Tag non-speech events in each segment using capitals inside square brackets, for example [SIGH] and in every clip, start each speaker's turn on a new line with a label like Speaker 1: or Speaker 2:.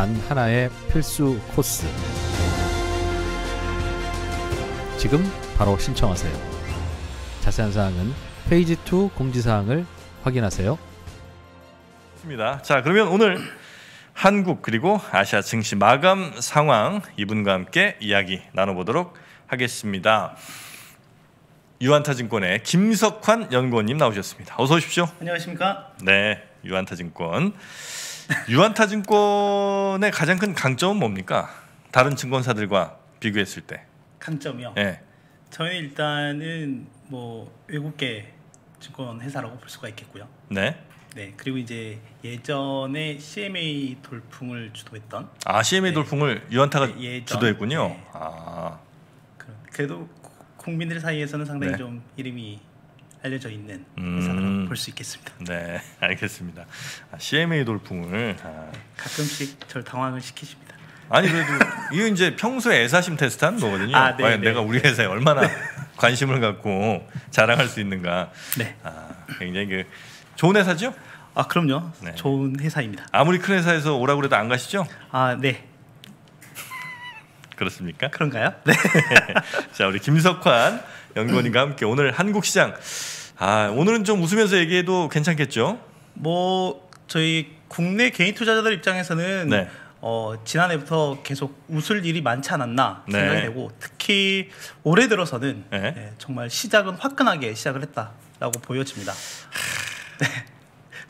Speaker 1: 단 하나의 필수 코스.
Speaker 2: 지금 바로 신청하세요. 자세한 사항은 페이지 2 공지사항을 확인하세요.
Speaker 1: 입니다. 자, 그러면 오늘 한국 그리고 아시아 증시 마감 상황 이분과 함께 이야기 나눠보도록 하겠습니다. 유한타증권의 김석환 연구원님 나오셨습니다. 어서 오십시오.
Speaker 2: 안녕하십니까?
Speaker 1: 네, 유한타증권. 유한타증권의 가장 큰 강점은 뭡니까? 다른 증권사들과 비교했을 때.
Speaker 2: 강점이요. 네. 예. 저희 일단은 뭐 외국계 증권 회사라고 볼 수가 있겠고요. 네. 네. 그리고 이제 예전에 CMA 돌풍을 주도했던
Speaker 1: 아 CMA 네. 돌풍을 유한타가 네, 예전, 주도했군요. 네. 아.
Speaker 2: 그래도 국민들 사이에서는 상당히 네. 좀 이름이 알려져 있는 회사라고
Speaker 1: 음... 볼수 있겠습니다. 네, [LAUGHS] 알겠습니다. 아, CMA 돌풍을 아... 가끔씩 절 당황을 시키십니다. 아니 그래도 이거 이제 평소에 애사심 테스트하는 거거든요. 아, 네, 과연 네, 내가 우리 네. 회사에 얼마나 [LAUGHS] 관심을 갖고 자랑할 수 있는가. 네. 아, 굉장히 그 좋은 회사죠? 아 그럼요.
Speaker 2: 네. 좋은 회사입니다.
Speaker 1: 아무리 큰 회사에서 오라고 해도 안 가시죠? 아 네. 그렇습니까? 그런가요? [LAUGHS] 네. 자 우리 김석환 연구원님과 함께 오늘 한국 시장 아 오늘은 좀 웃으면서 얘기해도 괜찮겠죠? 뭐 저희 국내 개인 투자자들 입장에서는
Speaker 2: 네. 어, 지난해부터 계속 웃을 일이 많지 않았나 네. 생각이 네. 되고 특히 올해 들어서는 네. 네, 정말 시작은 화끈하게 시작을 했다라고 보여집니다. 네.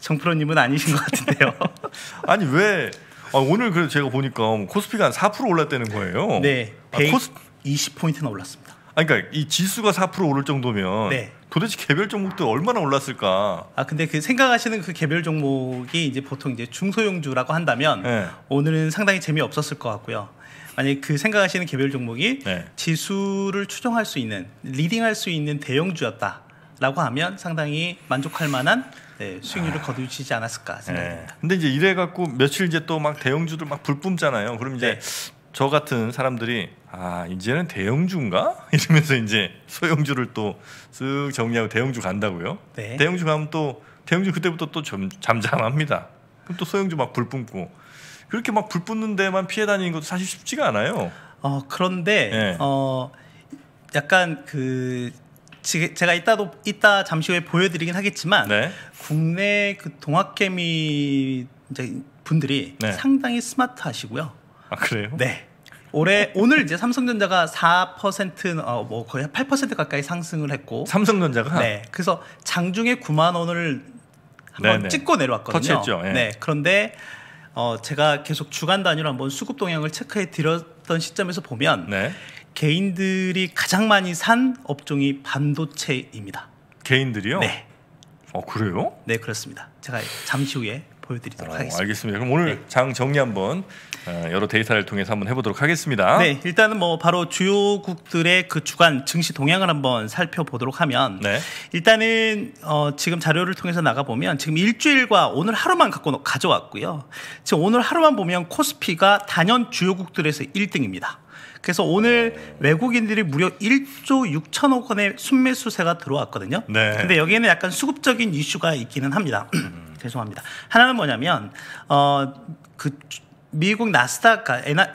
Speaker 2: 정프로님은 아니신 것 같은데요.
Speaker 1: [LAUGHS] 아니 왜 아, 오늘 그래도 제가 보니까 코스피가 한 4% 올랐다는 거예요. 네, 아, 코스... 20포인트나 올랐습니다. 아니, 그러니까 이 지수가 4% 오를 정도면 네. 도대체 개별 종목들 얼마나 올랐을까?
Speaker 2: 아 근데 그 생각하시는 그 개별 종목이 이제 보통 이제 중소형주라고 한다면 네. 오늘은 상당히 재미 없었을 것 같고요. 만약 그 생각하시는 개별 종목이 네. 지수를 추종할수 있는 리딩할 수 있는 대형주였다라고 하면 상당히 만족할 만한 네, 수익률을 아. 거두지 않았을까 생각합니다
Speaker 1: 네. 근데 이제 이래 갖고 며칠 이제 또 막 대형주들 막 불뿜잖아요. 그럼 이제 네. 저 같은 사람들이 아 이제는 대형주인가 [LAUGHS] 이러면서 이제 소형주를 또 쓱 정리하고 대형주 간다고요. 네. 대형주 가면 또 대형주 그때부터 또 좀 잠잠합니다. 그럼 또 소형주 막 불 뿜고 그렇게 막 불 뿜는 데만 피해 다니는 것도 사실 쉽지가 않아요. 어 그런데 네. 어
Speaker 2: 약간 그 제가 이따도 이따 잠시 후에 보여드리긴 하겠지만 네. 국내 그 동학개미 이제 분들이 네. 상당히 스마트하시고요. 아, 그래요? 네. 올해 오늘 이제 삼성전자가 4%, 어, 뭐 거의 8% 가까이 상승을 했고 삼성전자가 네. 그래서 장중에 9만 원을 한번 네네. 찍고 내려왔거든요. 터치했죠. 예. 네. 그런데 어, 제가 계속 주간 단위로 한번 수급 동향을 체크해 드렸던 시점에서 보면 네. 개인들이 가장 많이 산 업종이 반도체입니다. 개인들이요? 네.
Speaker 1: 어 그래요?
Speaker 2: 네 그렇습니다. 제가 잠시 후에 보여드리도록 어, 하겠습니다.
Speaker 1: 알겠습니다. 그럼 오늘 네. 장 정리 한번 어, 여러 데이터를 통해서 한번 해보도록 하겠습니다. 네, 일단은 뭐 바로 주요국들의
Speaker 2: 그 주간 증시 동향을 한번 살펴보도록 하면 네. 일단은 어, 지금 자료를 통해서 나가 보면 지금 일주일과 오늘 하루만 갖고 가져왔고요. 지금 오늘 하루만 보면 코스피가 단연 주요국들에서 1등입니다. 그래서 오늘 어. 외국인들이 무려 1조 6천억 원의 순매수세가 들어왔거든요. 네. 근데 여기에는 약간 수급적인 이슈가 있기는 합니다. 음. 죄송합니다. 하나는 뭐냐면 어그 미국 나스닥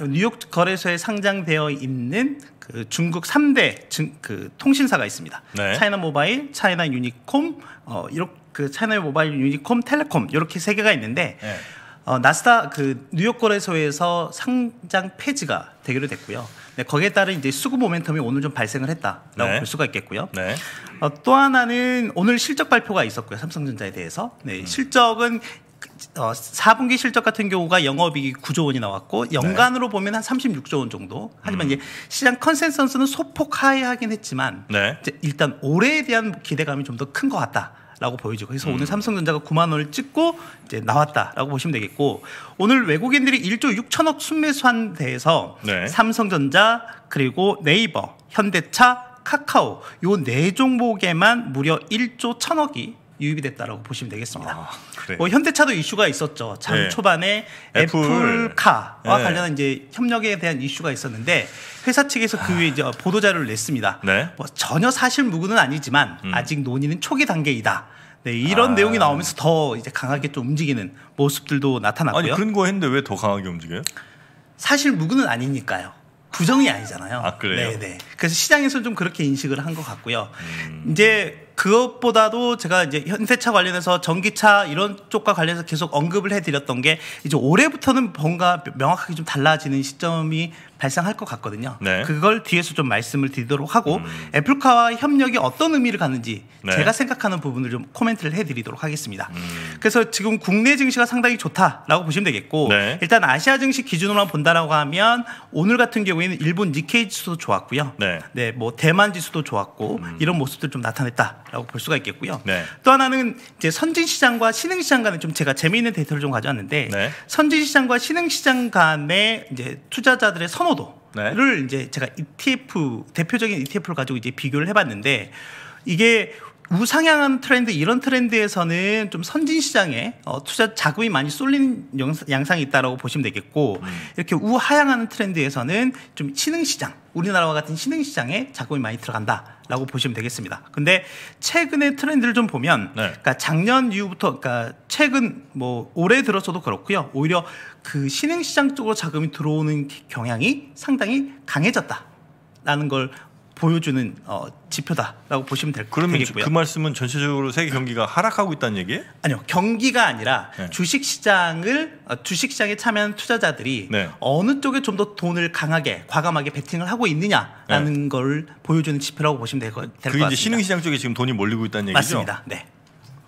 Speaker 2: 뉴욕 거래소에 상장되어 있는 그 중국 3대 증, 그 통신사가 있습니다. 네. 차이나 모바일, 차이나 유니콤, 어 이렇게 그 차이나 모바일, 유니콤, 텔레콤 이렇게 세 개가 있는데 네. 어, 나스닥 그 뉴욕 거래소에서 상장 폐지가 되기로 됐고요. 네, 거기에 따른 이제 수급 모멘텀이 오늘 좀 발생을 했다라고 네. 볼 수가 있겠고요. 네. 어, 또 하나는 오늘 실적 발표가 있었고요. 삼성전자에 대해서 네, 음. 실적은 어, 4분기 실적 같은 경우가 영업이익이 9조 원이 나왔고 연간으로 네. 보면 한 36조 원 정도. 하지만 음. 이제 시장 컨센서스는 소폭 하이하긴 했지만 네. 일단 올해에 대한 기대감이 좀 더 큰 것 같다. 라고 보여지고 그래서 음. 오늘 삼성전자가 9만 원을 찍고 이제 나왔다라고 보시면 되겠고 오늘 외국인들이 1조 6천억 순매수한 데에서 네. 삼성전자 그리고 네이버 현대차 카카오 요 네 종목에만 무려 1조 천억이 유입이 됐다라고 보시면 되겠습니다. 아, 그래. 뭐 현대차도 이슈가 있었죠. 참 네. 초반에 애플카와 애플 네. 관련한 이제 협력에 대한 이슈가 있었는데 회사 측에서 그 위에 이제 보도자료를 냈습니다. 네. 뭐 전혀 사실 무근은 아니지만 음. 아직 논의는 초기 단계이다. 네, 이런 아. 내용이 나오면서 더 이제 강하게 좀 움직이는 모습들도 나타났고요. 아니 그런
Speaker 1: 거 했는데 왜 더
Speaker 2: 강하게 움직여요? 사실 무근은 아니니까요. 부정이 아니잖아요. 아, 그래요? 네네. 네. 그래서 시장에서 는좀 그렇게 인식을 한 것 같고요. 음. 이제 그것보다도 제가 이제 현대차 관련해서 전기차 이런 쪽과 관련해서 계속 언급을 해드렸던 게 이제 올해부터는 뭔가 명확하게 좀 달라지는 시점이 발생할 것 같거든요. 네. 그걸 뒤에서 좀 말씀을 드리도록 하고 음. 애플카와 협력이 어떤 의미를 갖는지 네. 제가 생각하는 부분을 좀 코멘트를 해드리도록 하겠습니다. 음. 그래서 지금 국내 증시가 상당히 좋다라고 보시면 되겠고 네. 일단 아시아 증시 기준으로만 본다라고 하면 오늘 같은 경우에는 일본 니케이 지수도 좋았고요. 네. 네, 뭐 대만 지수도 좋았고 음. 이런 모습들 좀 나타냈다라고 볼 수가 있겠고요. 네. 또 하나는 이제 선진 시장과 신흥 시장 간에 좀 제가 재미있는 데이터를 좀 가져왔는데 네. 선진 시장과 신흥 시장 간에 이제 투자자들의 선호 포도를 네. 이제 제가 ETF 대표적인 ETF를 가지고 이제 비교를 해봤는데 이게 우상향한 트렌드 이런 트렌드에서는 좀 선진 시장에 어, 투자 자금이 많이 쏠린는 양상이 있다라고 보시면 되겠고 음. 이렇게 우하향하는 트렌드에서는 좀 신흥 시장 우리나라와 같은 신흥 시장에 자금이 많이 들어간다. 라고 보시면 되겠습니다. 근데 최근의 트렌드를 좀 보면, 네. 그러니까 작년 이후부터, 그러니까 최근 뭐 올해 들어서도 그렇고요. 오히려 그 신흥 시장 쪽으로 자금이 들어오는 경향이 상당히 강해졌다. 라는 걸 보여주는 어, 지표다라고 보시면 될그같면 되겠고요. 그 말씀은 전체적으로 세계 경기가 하락하고 있다는 얘기예요? 아니요, 경기가 아니라 네. 주식 시장을 어, 주식 시장에 참여한 투자자들이 네. 어느 쪽에 좀 더 돈을 강하게 과감하게 베팅을 하고 있느냐라는 네. 걸 보여주는 지표라고 보시면 될 것 같습니다. 그게 이제 신흥
Speaker 1: 시장 쪽에 지금 돈이 몰리고 있다는 얘기죠? 맞습니다. 네.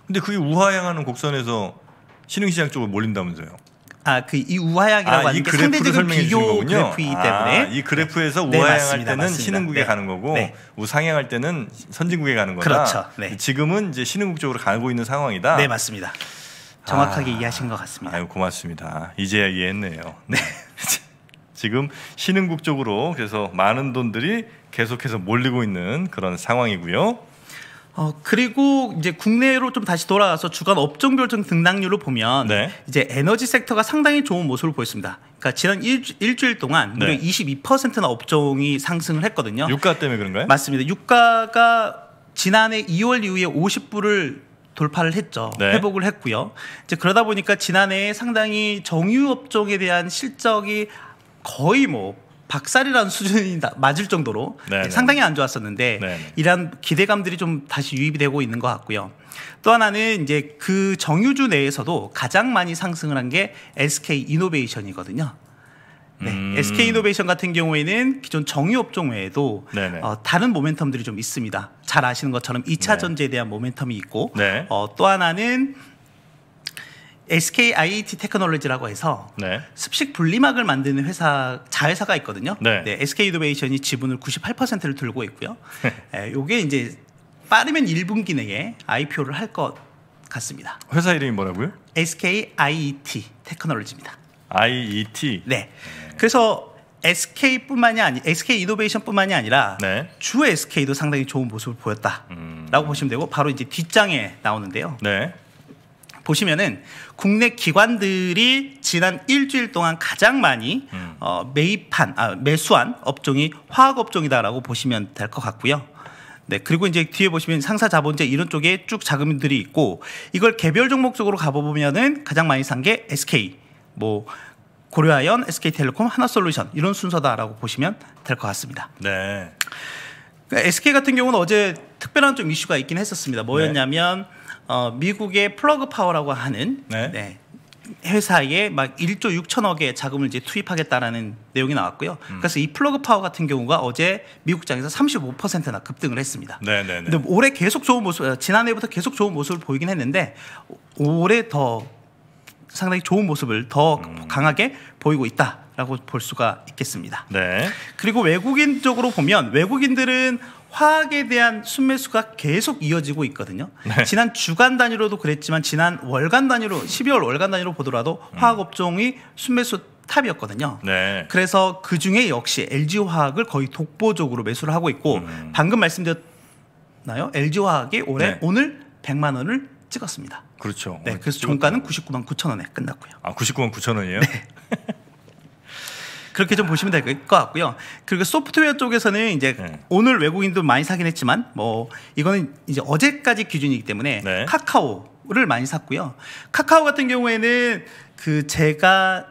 Speaker 1: 근데 그게 우하향하는 곡선에서 신흥 시장 쪽으로 몰린다면서요? 아그이우화향이라고 아, 그 아 하는 게 상대적인 비교 그래프이기 아, 때문에 아, 이 그래프에서 네. 우화향할 네, 맞습니다, 때는 맞습니다. 신흥국에 네. 가는 거고 네. 우상향할 때는 선진국에 가는 거다. 그렇죠. 네. 지금은 이제 신흥국 쪽으로 가고 있는 상황이다. 네 맞습니다. 정확하게 아, 이해하신 것 같습니다. 아유 고맙습니다. 이제 이해했네요. 네. 네. [LAUGHS] 지금 신흥국 쪽으로 그래서 많은 돈들이 계속해서 몰리고 있는 그런 상황이고요. 어, 그리고 이제 국내로 좀 다시
Speaker 2: 돌아와서 주간 업종별 좀 등락률을 보면 네. 이제 에너지 섹터가 상당히 좋은 모습을 보였습니다. 그러니까 지난 일, 일주일 동안 무려 22%나 업종이 상승을 했거든요. 유가 때문에 그런가요? 맞습니다. 유가가 지난해 2월 이후에 50불을 돌파를 했죠. 네. 회복을 했고요. 이제 그러다 보니까 지난해 상당히 정유 업종에 대한 실적이 거의 뭐 박살이라는 수준이 맞을 정도로 네네. 상당히 안 좋았었는데 네네. 이런 기대감들이 좀 다시 유입이 되고 있는 것 같고요. 또 하나는 이제 그 정유주 내에서도 가장 많이 상승을 한 게 SK 이노베이션이거든요. 네. 음. SK 이노베이션 같은 경우에는 기존 정유 업종 외에도 어, 다른 모멘텀들이 좀 있습니다. 잘 아시는 것처럼 2차 네. 전지에 대한 모멘텀이 있고 네. 어, 또 하나는 SKIT 테크놀로지라고 해서 네. 습식 분리막을 만드는 회사 자회사가 있거든요. 네. 네, SK 이노베이션이 지분을 98%를 들고 있고요. 에, [LAUGHS] 예, 요게 이제 빠르면 1분기 내에 IPO를 할 것 같습니다. 회사 이름이 뭐라고요? SKIT 테크놀로지입니다. IET. 네. 그래서 SK뿐만이 아니 SK 이노베이션뿐만이 아니라 네. 주 SK도 상당히 좋은 모습을 보였다라고 음... 보시면 되고 바로 이제 뒷장에 나오는데요. 네. 보시면은 국내 기관들이 지난 일주일 동안 가장 많이 음. 어, 매입한 아, 매수한 업종이 화학 업종이다라고 보시면 될 것 같고요. 네, 그리고 이제 뒤에 보시면 상사 자본재 이런 쪽에 쭉 자금들이 있고 이걸 개별 종목 쪽으로 가보면은 가장 많이 산 게 SK, 뭐 고려아연, SK텔레콤, 하나솔루션 이런 순서다라고 보시면 될 것 같습니다. 네. SK 그러니까 같은 경우는 어제 특별한 좀 이슈가 있긴 했었습니다. 뭐였냐면 네. 어, 미국의 플러그 파워라고 하는 네. 네. 회사에 막 1조 6천억의 자금을 이제 투입하겠다라는 내용이 나왔고요. 음. 그래서 이 플러그 파워 같은 경우가 어제 미국장에서 35%나 급등을 했습니다. 네네네. 네, 네. 근데 올해 계속 좋은 모습, 어, 지난해부터 계속 좋은 모습을 보이긴 했는데 올해 더 상당히 좋은 모습을 더 음. 강하게 보이고 있다라고 볼 수가 있겠습니다. 네. 그리고 외국인 쪽으로 보면 외국인들은 화학에 대한 순매수가 계속 이어지고 있거든요. 네. 지난 주간 단위로도 그랬지만 지난 월간 단위로 12월 월간 단위로 보더라도 화학 업종이 순매수 탑이었거든요. 네. 그래서 그 중에 역시 LG 화학을 거의 독보적으로 매수를 하고 있고 음. 방금 말씀드렸나요? LG 화학이 올해 네. 오늘 100만 원을 찍었습니다. 그렇죠. 네, 그래서 종가는 99만 9천 원에 끝났고요. 아, 99만 9천 원이에요? 네. [LAUGHS] 그렇게 좀 보시면 될 것 같고요. 그리고 소프트웨어 쪽에서는 이제 네. 오늘 외국인도 많이 사긴 했지만 뭐 이거는 이제 어제까지 기준이기 때문에 네. 카카오를 많이 샀고요. 카카오 같은 경우에는 그 제가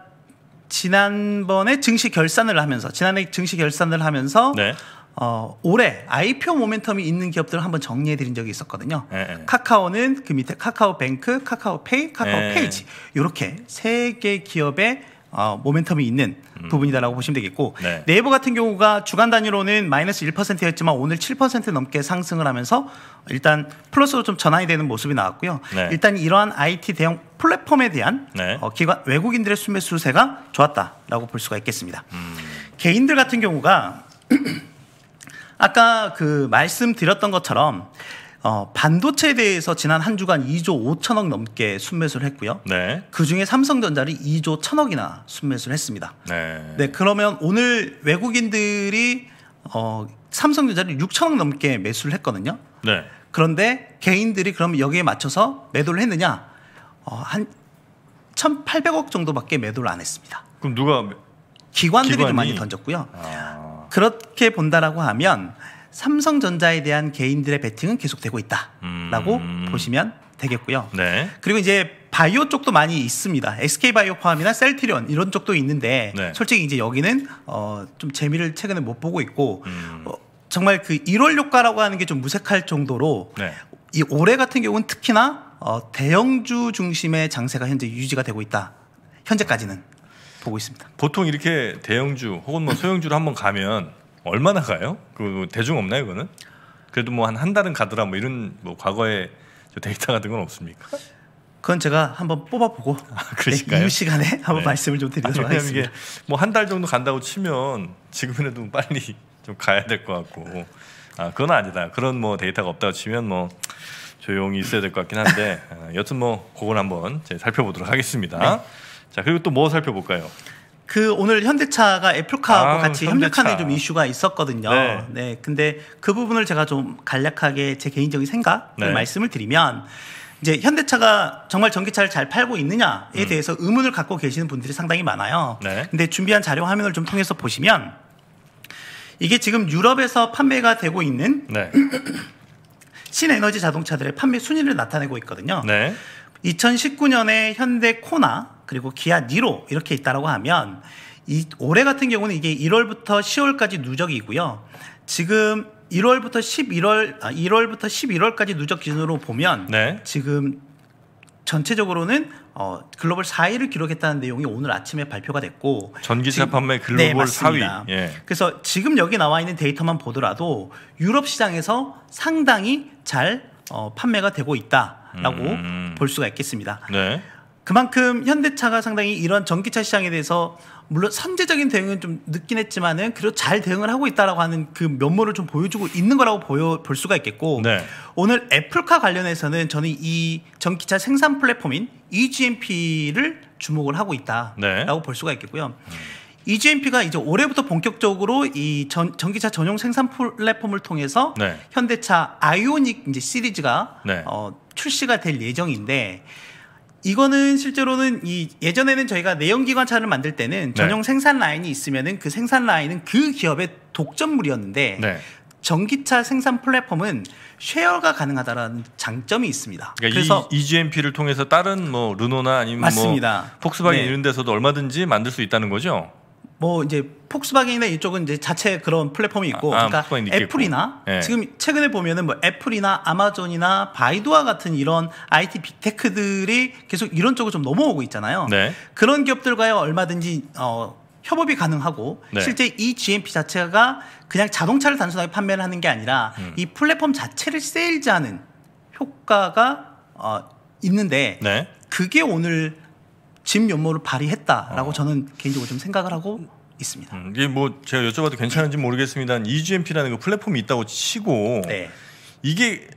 Speaker 2: 지난번에 증시 결산을 하면서 지난해 증시 결산을 하면서 네. 어, 올해 IPO 모멘텀이 있는 기업들을 한번 정리해 드린 적이 있었거든요. 네, 네. 카카오는 그 밑에 카카오뱅크, 카카오페이, 카카오페이지 네. 이렇게 세 개 기업의 어, 모멘텀이 있는 음. 부분이다라고 보시면 되겠고 네. 이버 같은 경우가 주간 단위로는 마이너스 1%였지만 오늘 7% 넘게 상승을 하면서 일단 플러스로 좀 전환이 되는 모습이 나왔고요. 네. 일단 이러한 IT 대형 플랫폼에 대한 네. 어, 기관, 외국인들의 순매수세가 좋았다라고 볼 수가 있겠습니다. 음. 개인들 같은 경우가 [CLEARS THROAT] 아까 그 말씀드렸던 것처럼 어, 반도체에 대해서 지난 한 주간 2조 5천억 넘게 순매수를 했고요. 네. 그 중에 삼성전자를 2조 1천억이나 순매수를 했습니다. 네. 네. 그러면 오늘 외국인들이 어, 삼성전자를 6천억 넘게 매수를 했거든요. 네. 그런데 개인들이 그럼 여기에 맞춰서 매도를 했느냐? 어, 한 1,800억 정도밖에 매도를 안 했습니다. 그럼 누가 기관들이 기관이... 좀 많이 던졌고요. 아... 그렇게 본다라고 하면 삼성전자에 대한 개인들의 베팅은 계속되고 있다라고 음... 보시면 되겠고요. 네. 그리고 이제 바이오 쪽도 많이 있습니다. SK 바이오팜이나 셀트리온 이런 쪽도 있는데 네. 솔직히 이제 여기는 어좀 재미를 최근에 못 보고 있고 음... 어, 정말 그 일월 효과라고 하는 게 좀 무색할 정도로 네. 이 올해 같은 경우는 특히나 어, 대형주 중심의 장세가 현재 유지가 되고
Speaker 1: 있다. 현재까지는 보고 있습니다. 보통 이렇게 대형주 혹은 뭐 소형주로 한번 가면 얼마나 가요? 그 대중 없나요, 그거는? 그래도 뭐 한 한 달은 가더라 뭐 이런 뭐 과거에 데이터 같은 건 없습니까?
Speaker 2: 그건 제가 한번 뽑아보고 아, 그러실까요? 이후 시간에 네. 한번 네. 말씀을 좀 드리도록 아 하겠습니다.
Speaker 1: 뭐한 달 정도 간다고 치면 지금이라도 빨리 좀 가야 될 것 같고 아 그건 아니다. 그런 뭐 데이터가 없다고 치면 뭐 조용히 있어야 될 것 같긴 한데 아, 여튼 뭐 그걸 한번 살펴보도록 하겠습니다. 네. 자 그리고 또 뭐 살펴볼까요?
Speaker 2: 그 오늘 현대차가 애플카하고 아, 같이 협력하는 좀 이슈가 있었거든요. 네. 네. 근데 그 부분을 제가 좀 간략하게 제 개인적인 생각을 네. 말씀을 드리면 이제 현대차가 정말 전기차를 잘 팔고 있느냐에 음. 대해서 의문을 갖고 계시는 분들이 상당히 많아요. 네. 근데 준비한 자료 화면을 좀 통해서 보시면 이게 지금 유럽에서 판매가 되고 있는 네. [CLEARS THROAT] 신에너지 자동차들의 판매 순위를 나타내고 있거든요. 네. 2019년에 현대 코나 그리고 기아 니로 이렇게 있다라고 하면 이 올해 같은 경우는 이게 1월부터 10월까지 누적이고요. 지금 1월부터 11월 아, 1월부터 11월까지 누적 기준으로 보면 네. 지금 전체적으로는 어, 글로벌 4위를 기록했다는 내용이 오늘 아침에 발표가 됐고
Speaker 1: 전기차 지금, 판매 네, 글로벌 네, 4위. 예.
Speaker 2: 그래서 지금 여기 나와 있는 데이터만 보더라도 유럽 시장에서 상당히 잘 어, 판매가 되고 있다라고 음... 볼 수가 있겠습니다. 네. 그만큼 현대차가 상당히 이런 전기차 시장에 대해서 물론 선제적인 대응은 좀 늦긴 했지만은 그래도 잘 대응을 하고 있다라고 하는 그 면모를 좀 보여주고 있는 거라고 보여 볼 수가 있겠고 네. 오늘 애플카 관련해서는 저는 이 전기차 생산 플랫폼인 eGMP를 주목을 하고 있다라고 네. 볼 수가 있겠고요. EGMP가 이제 올해부터 본격적으로 이 전, 전기차 전용 생산 플랫폼을 통해서 네. 현대차 아이오닉 이제 시리즈가 네. 어, 출시가 될 예정인데 이거는 실제로는 이 예전에는 저희가 내연기관차를 만들 때는 네. 전용 생산 라인이 있으면은 그 생산 라인은 그 기업의 독점물이었는데 네. 전기차 생산 플랫폼은 쉐어가 가능하다라는 장점이 있습니다. 그러니까 그래서
Speaker 1: 이, EGMP를 통해서 다른 뭐 르노나 아니면 뭐 맞습니다. 뭐 폭스바겐 네. 이런 데서도 얼마든지 만들 수 있다는 거죠.
Speaker 2: 뭐 이제 폭스바겐이나 이쪽은 이제 자체 그런 플랫폼이 있고 아, 아, 그러니까 애플이나 네. 지금 최근에 보면은 뭐 애플이나 아마존이나 바이두와 같은 이런 IT 빅테크들이 계속 이런 쪽으로 좀 넘어오고 있잖아요. 네. 그런 기업들과의 얼마든지 어 협업이 가능하고 네. 실제 이 GMP 자체가 그냥 자동차를 단순하게 판매를 하는 게 아니라 음. 이 플랫폼 자체를 세일즈하는 효과가 어 있는데 네. 그게 오늘 집 면모를 발휘했다라고 어. 저는 개인적으로 좀 생각을 하고
Speaker 1: 있습니다. 음, 이게 뭐 제가 여쭤봐도 괜찮은지 모르겠습니다만 EGMP라는 그 플랫폼이 있다고 치고 네. 이게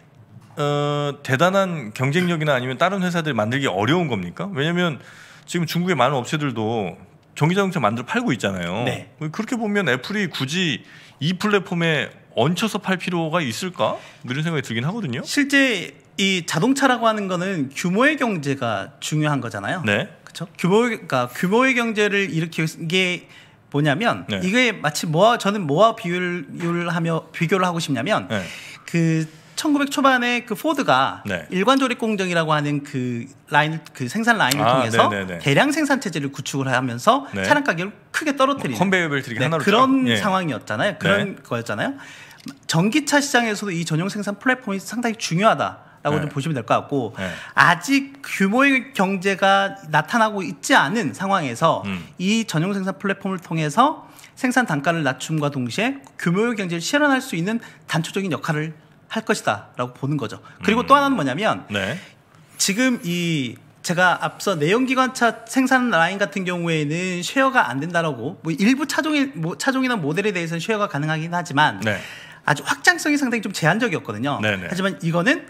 Speaker 1: 어, 대단한 경쟁력이나 아니면 다른 회사들이 만들기 어려운 겁니까? 왜냐하면 지금 중국의 많은 업체들도 전기자동차 만들어 팔고 있잖아요. 네. 그렇게 보면 애플이 굳이 이 플랫폼에 얹혀서 팔 필요가 있을까? 뭐 이런 생각이 들긴 하거든요. 실제 이 자동차라고 하는 거는
Speaker 2: 규모의 경제가 중요한 거잖아요. 네. 그렇죠? 규모의 그러니까 규모의 경제를 일으키는 게 뭐냐면 네. 이게 마치 뭐 저는 뭐와 비율을 하며 비교를 하고 싶냐면 네. 그1900 초반에 그 포드가 네. 일관 조립 공정이라고 하는 그 라인 그 생산 라인을 아, 통해서 네네네. 네, 네. 대량 생산 체제를 구축을 하면서 네. 차량 가격을 크게 떨어뜨린는뭐 컨베이어 벨트 네, 하나로 그런 예. 상황이었잖아요. 그런 네. 거였잖아요. 전기차 시장에서도 이 전용 생산 플랫폼이 상당히 중요하다. 라고 네. 좀 보시면 될 것 같고 네. 아직 규모의 경제가 나타나고 있지 않은 상황에서 음. 이 전용 생산 플랫폼을 통해서 생산 단가를 낮춤과 동시에 규모의 경제를 실현할 수 있는 단초적인 역할을 할 것이다라고 보는 거죠. 그리고 음. 또 하나는 뭐냐면 네. 지금 이 제가 앞서 내연기관차 생산 라인 같은 경우에는 쉐어가 안 된다라고 뭐 일부 차종이 뭐 차종이나 모델에 대해서는 쉐어가 가능하긴 하지만 네. 아주 확장성이 상당히 좀 제한적이었거든요. 네네. 네. 하지만 이거는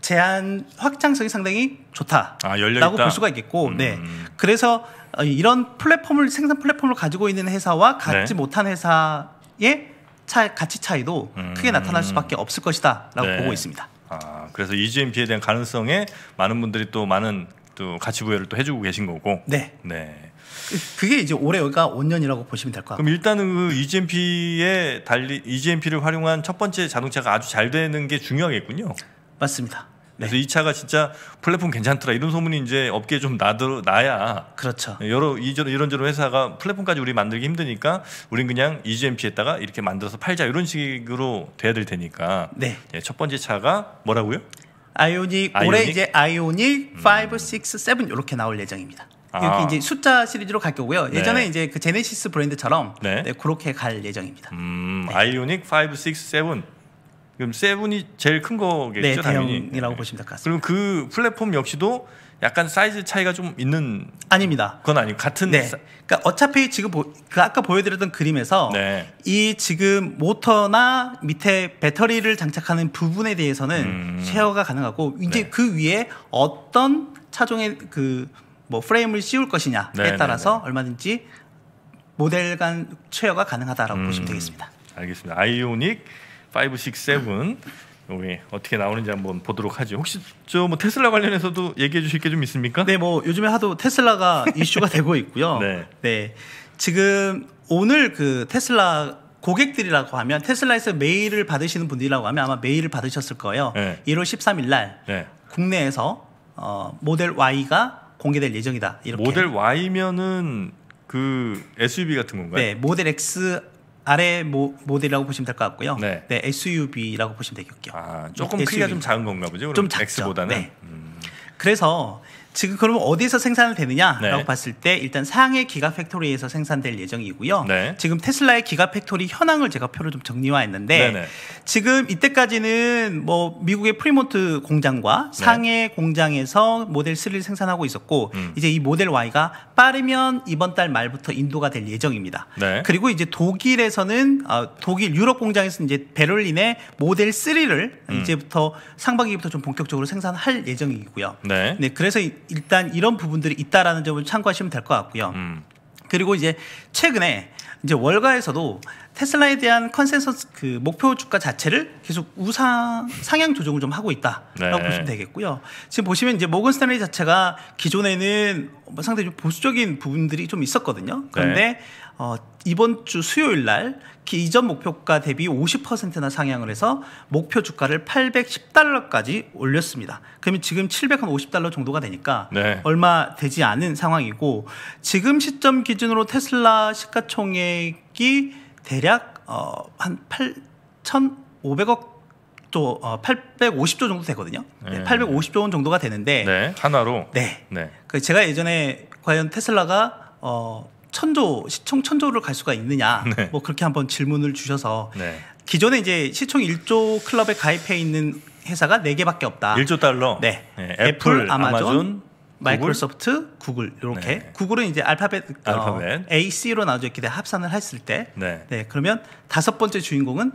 Speaker 2: 제한 확장성이 상당히 좋다라고 아, 볼 수가 있겠고, 음. 네. 그래서 어, 이런 플랫폼을 생산 플랫폼을 가지고 있는 회사와 갖지 네. 못한 회사의 차, 가치 차이도 음. 크게 나타날 수밖에
Speaker 1: 없을 것이다라고 네. 보고 있습니다. 아, 그래서 EGMP에 대한 가능성에 많은 분들이 또 많은 또 가치 부여를 또 해주고 계신 거고. 네. 네. 그, 그게 이제 올해가 5년이라고 보시면 될 것 같아요. 그럼 일단은 그 EGMP에 달리 EGMP를 활용한 첫 번째 자동차가 아주 잘 되는 게 중요하겠군요. 맞습니다. 그래서 네. 이 차가 진짜 플랫폼 괜찮더라 이런 소문이 이제 업계에 좀 나들, 나야 그렇죠. 여러 이런저런 회사가 플랫폼까지 우리 만들기 힘드니까 우린 그냥 EGMP에다가 이렇게 만들어서 팔자 이런 식으로 돼야 될 테니까 네. 네첫 예, 번째 차가 뭐라고요? 아이오닉, 아이오닉? 올해 이제 아이오닉
Speaker 2: 음. 5, 6, 7 이렇게 나올 예정입니다. 아. 이렇게 아. 이제 숫자 시리즈로 갈 거고요. 네. 예전에 네. 이제 그
Speaker 1: 제네시스 브랜드처럼 네. 네, 그렇게 갈 예정입니다.
Speaker 2: 음, 네.
Speaker 1: 아이오닉 5, 6, 7 그럼 세븐이 제일 큰 거겠죠, 네, 대형이라고 네. 보시면 될 것 같습니다. 그럼 그 플랫폼 역시도 약간 사이즈 차이가 좀 있는 아닙니다. 그건 아니고 같은 네. 사... 그러니까 어차피
Speaker 2: 지금 보, 그 아까 보여드렸던 그림에서 네. 이 지금 모터나 밑에 배터리를 장착하는 부분에 대해서는 음... 쉐어가 가능하고 이제 네. 그 위에 어떤 차종의 그 뭐 프레임을 씌울 것이냐에 네, 네 따라서 네. 얼마든지 모델 간 쉐어가 가능하다라고 음... 보시면 되겠습니다.
Speaker 1: 알겠습니다. 아이오닉 5, 6, 7 요게 어떻게 나오는지 한번 보도록 하죠. 혹시 저뭐 테슬라 관련해서도 얘기해 주실 게 좀 있습니까? 네, 뭐 요즘에 하도 테슬라가 [LAUGHS] 이슈가 되고 있고요. 네. 네.
Speaker 2: 지금 오늘 그 테슬라 고객들이라고 하면 테슬라에서 메일을 받으시는 분들이라고 하면 아마 메일을 받으셨을 거예요. 네. 1월 13일 날 네. 국내에서 어, 모델 Y가 공개될 예정이다. 이렇게. 모델
Speaker 1: Y면은 그 SUV 같은 건가요? 네,
Speaker 2: 모델 X 아래 모, 모델이라고 보시면 될 것 같고요. 네. 네. SUV라고 보시면 되겠고요. 아, 조금 SUV. 네, 크기가 좀 작은 건가 보죠. 좀 작죠. X보다는. 네. 음. 그래서 지금 그러면 어디서 생산을 되느냐라고 네. 봤을 때 일단 상해 기가 팩토리에서 생산될 예정이고요. 네. 지금 테슬라의 기가 팩토리 현황을 제가 표로 좀 정리화했는데 네 지금 이때까지는 뭐 미국의 프리모트 공장과 네. 상해 공장에서 모델 3를 생산하고 있었고 음. 이제 이 모델 Y가 빠르면 이번 달 말부터 인도가 될 예정입니다. 네. 그리고 이제 독일에서는 아, 독일 유럽 공장에서는 이제 베를린의 모델 3를 음. 이제부터 상반기부터 좀 본격적으로 생산할 예정이고요. 네. 네 그래서 일단 이런 부분들이 있다라는 점을 참고하시면 될 것 같고요. 음. 그리고 이제 최근에 이제 월가에서도 테슬라에 대한 컨센서스 그 목표 주가 자체를 계속 우상 상향 조정을 좀 하고 있다라고 네. 보시면 되겠고요. 지금 보시면 이제 모건 스탠리 자체가 기존에는 뭐 상당히 좀 보수적인 부분들이 좀 있었거든요. 그런데 네. 어, 이번 주 수요일 날 이전 목표가 대비 50%나 상향을 해서 목표 주가를 810달러까지 올렸습니다. 그러면 지금 750달러 정도가 되니까 네. 얼마 되지 않은 상황이고 지금 시점 기준으로 테슬라 시가총액이 대략 어, 한 8,500억 조, 어, 850조 정도 되거든요. 네, 850조 원 정도가 되는데 네, 하나로. 네. 네. 그 제가 예전에 과연 테슬라가 어, 천조 시청 천조를 갈 수가 있느냐 [LAUGHS] 네. 뭐 그렇게 한번 질문을 주셔서 네. 기존에 이제 시청 1조 클럽에 가입해 있는 회사가 4 개밖에 없다. 1조
Speaker 1: 달러. 네. 네. 애플, 애플, 아마존, 아마존
Speaker 2: 마이크로소프트,
Speaker 1: 구글 이렇게 네.
Speaker 2: 구글은 이제 알파벳, 어, 알파벳. 어, AC로 나눠져 있기 때문에 합산을 했을 때, 네. 네 그러면 다섯 번째 주인공은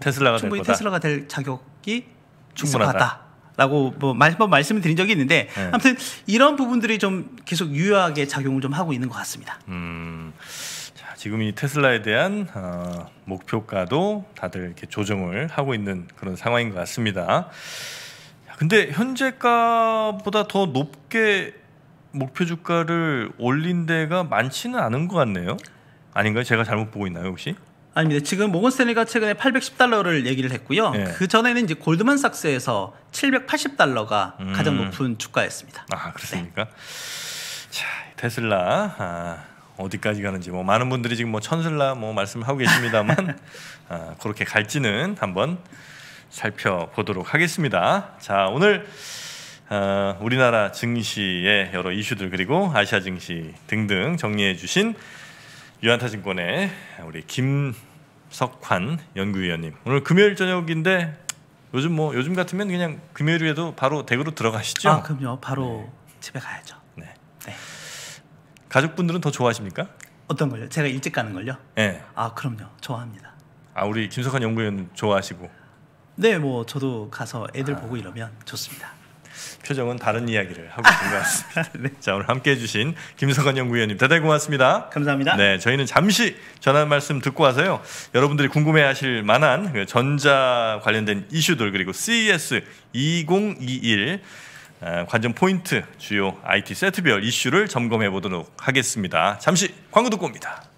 Speaker 2: 테슬라가 충분히 될 테슬라가 될 자격이
Speaker 1: 충분하다.
Speaker 2: 라고 뭐 한번 말씀을 드린 적이 있는데 네. 아무튼 이런 부분들이 좀 계속 유효하게 작용을 좀 하고 있는 것 같습니다. 음,
Speaker 1: 자, 지금 이 테슬라에 대한 어, 목표가도 다들 이렇게 조정을 하고 있는 그런 상황인 것 같습니다. 근데 현재가보다 더 높게 목표 주가를 올린 데가 많지는 않은 것 같네요. 아닌가요? 제가 잘못 보고 있나요 혹시? 아닙니다. 지금 모건 스탠리가 최근에 810달러를 얘기를
Speaker 2: 했고요. 네. 그 전에는 이제 골드만삭스에서 780달러가 음. 가장 높은 주가였습니다.
Speaker 1: 아 그렇습니까? 네. 자 테슬라 아, 어디까지 가는지 뭐 많은 분들이 지금 뭐 천슬라 뭐 말씀하고 계십니다만 [LAUGHS] 아, 그렇게 갈지는 한번 살펴보도록 하겠습니다. 자 오늘 어, 우리나라 증시의 여러 이슈들 그리고 아시아 증시 등등 정리해 주신. 유한타증권의 우리 김석환 연구위원님 오늘 금요일 저녁인데 요즘 뭐 요즘 같으면 그냥 금요일에도 바로 댁으로 들어가시죠? 아
Speaker 2: 그럼요 바로 네. 집에 가야죠. 네. 네.
Speaker 1: 가족분들은 더 좋아하십니까? 어떤 걸요?
Speaker 2: 제가 일찍 가는 걸요? 네. 아 그럼요 좋아합니다.
Speaker 1: 아 우리 김석환 연구위원 좋아하시고?
Speaker 2: 네뭐 저도 가서 애들 아. 보고 이러면 좋습니다.
Speaker 1: 표정은 다른 이야기를 하고 있는 것 같습니다. [LAUGHS] 네, [LAUGHS] 자 오늘 함께해 주신 김성건 연구위원님 대단히 고맙습니다. 감사합니다. 네, 저희는 잠시 전한 말씀 듣고 와서요. 여러분들이 궁금해하실 만한 그 전자 관련된 이슈들 그리고 CES 2021 아, 관전 포인트 주요 IT 세트별 이슈를 점검해 보도록 하겠습니다. 잠시 광고 듣고 옵니다.